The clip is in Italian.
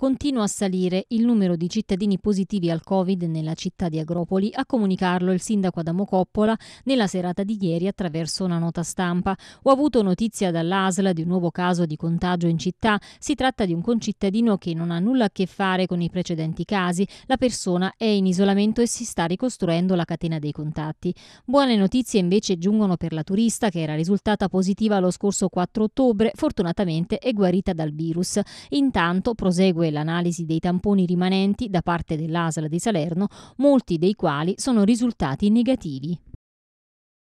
continua a salire il numero di cittadini positivi al Covid nella città di Agropoli, a comunicarlo il sindaco Adamo Coppola nella serata di ieri attraverso una nota stampa. Ho avuto notizia dall'ASLA di un nuovo caso di contagio in città. Si tratta di un concittadino che non ha nulla a che fare con i precedenti casi. La persona è in isolamento e si sta ricostruendo la catena dei contatti. Buone notizie invece giungono per la turista che era risultata positiva lo scorso 4 ottobre, fortunatamente è guarita dal virus. Intanto prosegue l'analisi dei tamponi rimanenti da parte dell'ASL di Salerno, molti dei quali sono risultati negativi.